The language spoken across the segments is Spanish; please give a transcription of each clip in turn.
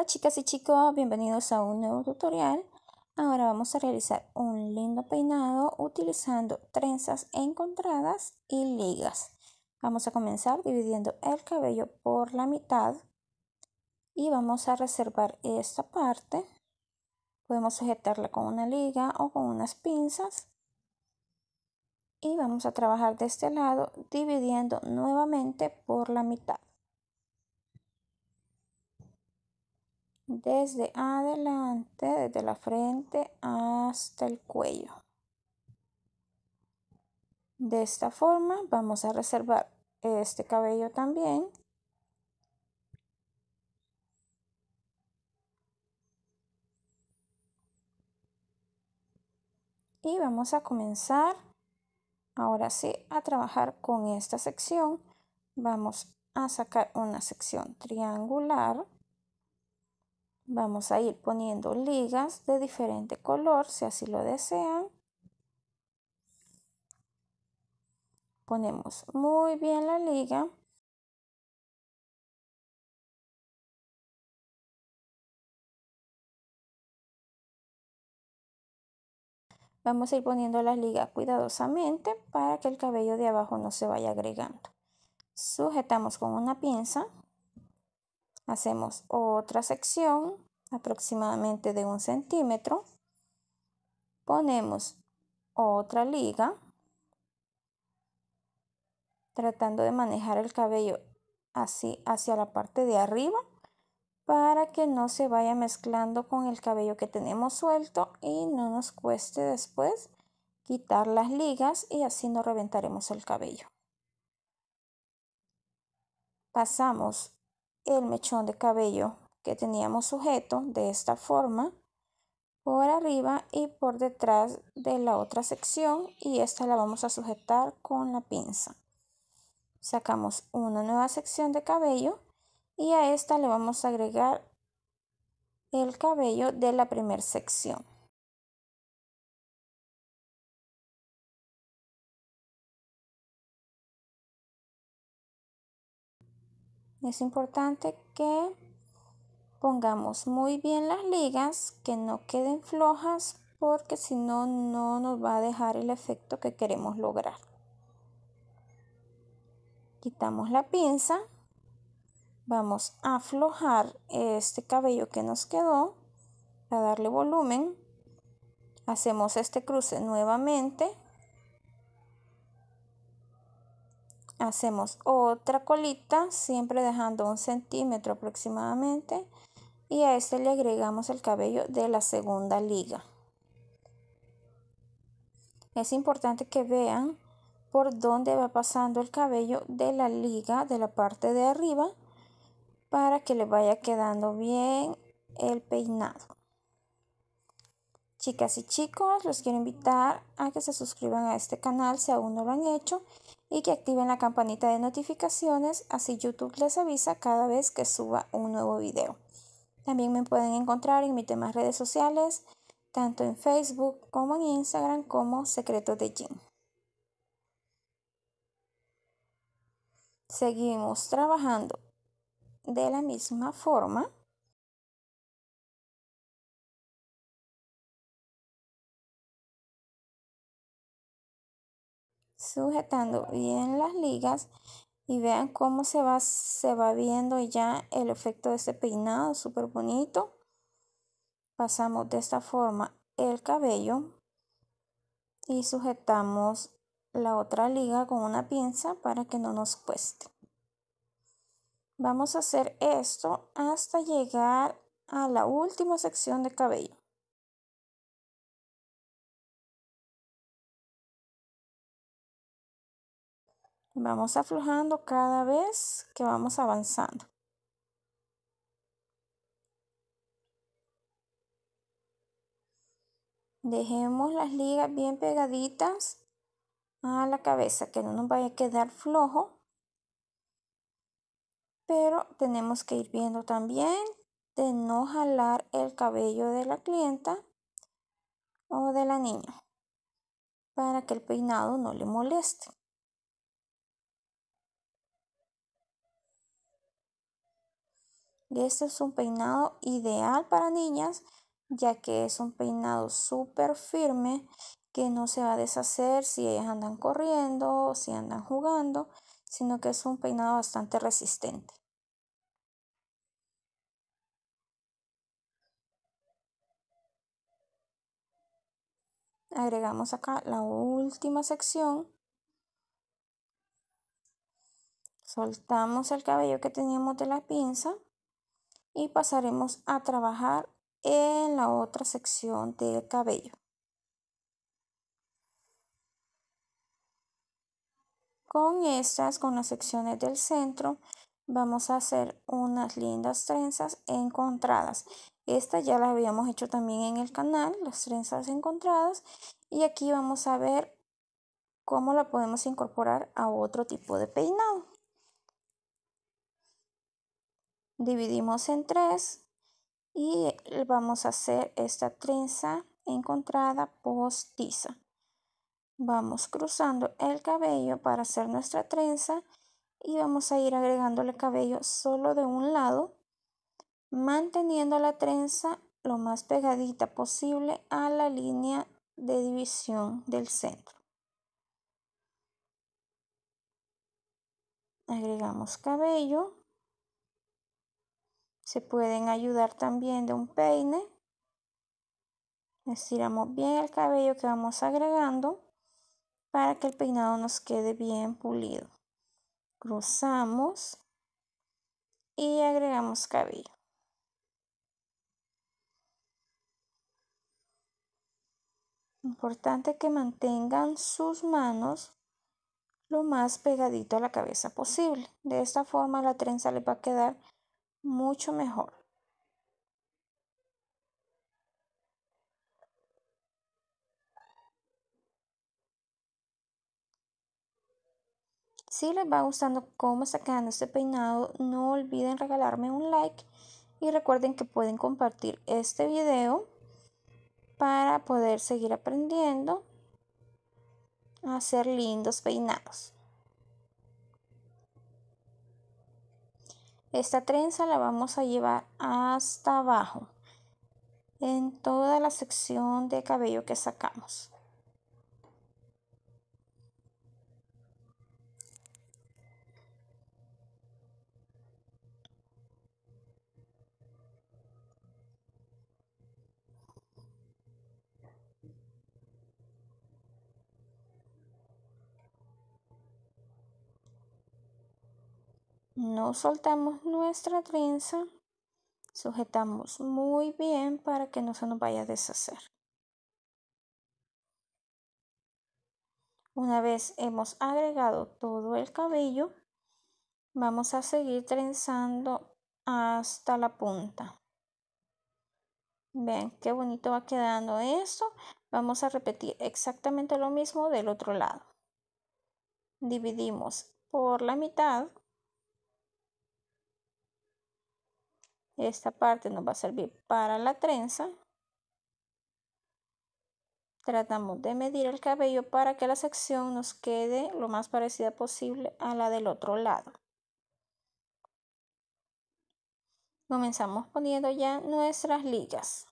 Hola chicas y chicos, bienvenidos a un nuevo tutorial. Ahora vamos a realizar un lindo peinado utilizando trenzas encontradas y ligas. Vamos a comenzar dividiendo el cabello por la mitad y vamos a reservar esta parte. Podemos sujetarla con una liga o con unas pinzas. Y vamos a trabajar de este lado dividiendo nuevamente por la mitad. desde adelante, desde la frente hasta el cuello. De esta forma vamos a reservar este cabello también. Y vamos a comenzar ahora sí a trabajar con esta sección. Vamos a sacar una sección triangular. Vamos a ir poniendo ligas de diferente color si así lo desean. Ponemos muy bien la liga. Vamos a ir poniendo las ligas cuidadosamente para que el cabello de abajo no se vaya agregando. Sujetamos con una pinza Hacemos otra sección aproximadamente de un centímetro. Ponemos otra liga tratando de manejar el cabello así hacia la parte de arriba para que no se vaya mezclando con el cabello que tenemos suelto y no nos cueste después quitar las ligas y así no reventaremos el cabello. Pasamos el mechón de cabello que teníamos sujeto de esta forma por arriba y por detrás de la otra sección y esta la vamos a sujetar con la pinza. Sacamos una nueva sección de cabello y a esta le vamos a agregar el cabello de la primera sección. Es importante que pongamos muy bien las ligas, que no queden flojas porque si no, no nos va a dejar el efecto que queremos lograr. Quitamos la pinza. Vamos a aflojar este cabello que nos quedó para darle volumen. Hacemos este cruce nuevamente hacemos otra colita siempre dejando un centímetro aproximadamente y a este le agregamos el cabello de la segunda liga es importante que vean por dónde va pasando el cabello de la liga de la parte de arriba para que le vaya quedando bien el peinado Chicas y chicos, los quiero invitar a que se suscriban a este canal si aún no lo han hecho y que activen la campanita de notificaciones, así YouTube les avisa cada vez que suba un nuevo video. También me pueden encontrar en mis demás redes sociales, tanto en Facebook como en Instagram como Secretos de Jim. Seguimos trabajando de la misma forma. sujetando bien las ligas y vean cómo se va, se va viendo ya el efecto de este peinado, súper bonito. Pasamos de esta forma el cabello y sujetamos la otra liga con una pinza para que no nos cueste. Vamos a hacer esto hasta llegar a la última sección de cabello. Vamos aflojando cada vez que vamos avanzando. Dejemos las ligas bien pegaditas a la cabeza, que no nos vaya a quedar flojo. Pero tenemos que ir viendo también de no jalar el cabello de la clienta o de la niña para que el peinado no le moleste. este es un peinado ideal para niñas, ya que es un peinado súper firme que no se va a deshacer si ellas andan corriendo o si andan jugando, sino que es un peinado bastante resistente. Agregamos acá la última sección. Soltamos el cabello que teníamos de la pinza y pasaremos a trabajar en la otra sección del cabello. Con estas, con las secciones del centro, vamos a hacer unas lindas trenzas encontradas. Esta ya la habíamos hecho también en el canal, las trenzas encontradas. Y aquí vamos a ver cómo la podemos incorporar a otro tipo de peinado. dividimos en tres y vamos a hacer esta trenza encontrada postiza vamos cruzando el cabello para hacer nuestra trenza y vamos a ir agregando el cabello solo de un lado manteniendo la trenza lo más pegadita posible a la línea de división del centro agregamos cabello se pueden ayudar también de un peine. Estiramos bien el cabello que vamos agregando para que el peinado nos quede bien pulido. Cruzamos y agregamos cabello. Importante que mantengan sus manos lo más pegadito a la cabeza posible. De esta forma la trenza les va a quedar mucho mejor. Si les va gustando cómo está quedando este peinado, no olviden regalarme un like y recuerden que pueden compartir este vídeo para poder seguir aprendiendo a hacer lindos peinados. Esta trenza la vamos a llevar hasta abajo en toda la sección de cabello que sacamos. No soltamos nuestra trenza, sujetamos muy bien para que no se nos vaya a deshacer. Una vez hemos agregado todo el cabello, vamos a seguir trenzando hasta la punta. Ven, qué bonito va quedando esto. Vamos a repetir exactamente lo mismo del otro lado. Dividimos por la mitad Esta parte nos va a servir para la trenza. Tratamos de medir el cabello para que la sección nos quede lo más parecida posible a la del otro lado. Comenzamos poniendo ya nuestras lillas.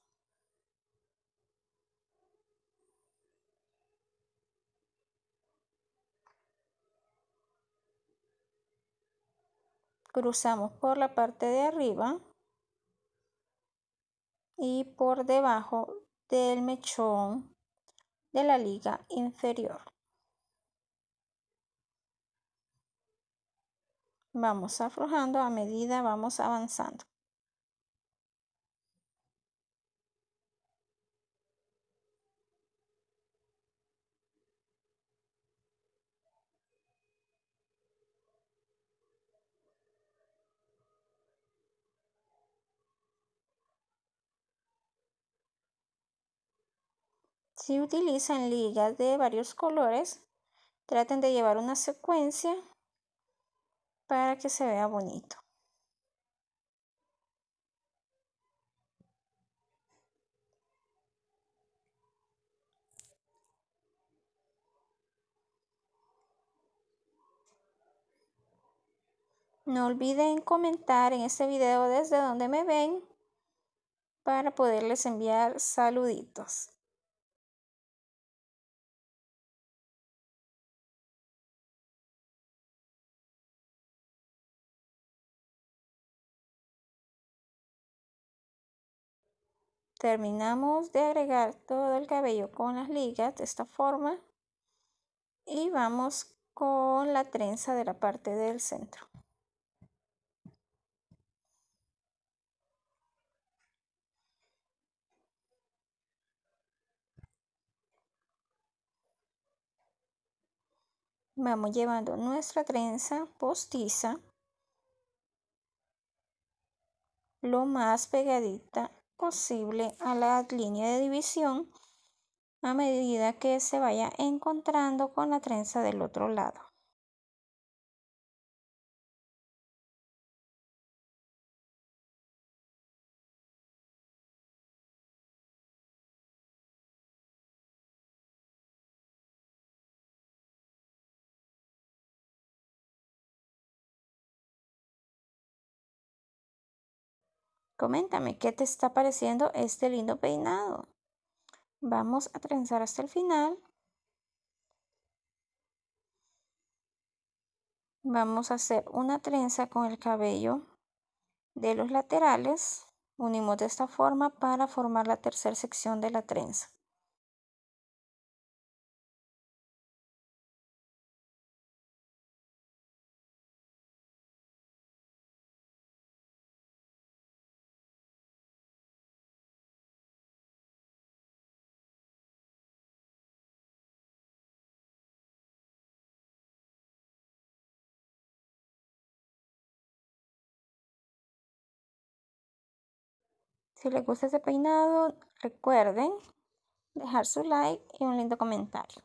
Cruzamos por la parte de arriba y por debajo del mechón de la liga inferior. Vamos aflojando a medida vamos avanzando. Si utilizan ligas de varios colores, traten de llevar una secuencia para que se vea bonito. No olviden comentar en este video desde donde me ven para poderles enviar saluditos. Terminamos de agregar todo el cabello con las ligas de esta forma y vamos con la trenza de la parte del centro. vamos llevando nuestra trenza postiza lo más pegadita posible a la línea de división a medida que se vaya encontrando con la trenza del otro lado. Coméntame, ¿qué te está pareciendo este lindo peinado? Vamos a trenzar hasta el final. Vamos a hacer una trenza con el cabello de los laterales. Unimos de esta forma para formar la tercera sección de la trenza. Si les gusta este peinado, recuerden dejar su like y un lindo comentario.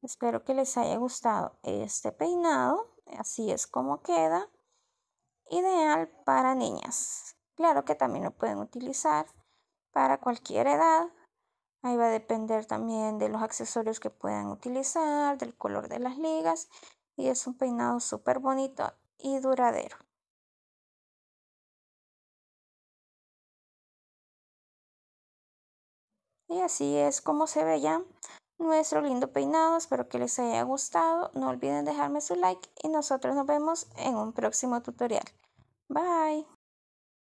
Espero que les haya gustado este peinado. Así es como queda. Ideal para niñas. Claro que también lo pueden utilizar para cualquier edad. Ahí va a depender también de los accesorios que puedan utilizar, del color de las ligas. Y es un peinado súper bonito y duradero. Y así es como se ve ya nuestro lindo peinado. Espero que les haya gustado. No olviden dejarme su like y nosotros nos vemos en un próximo tutorial. Bye.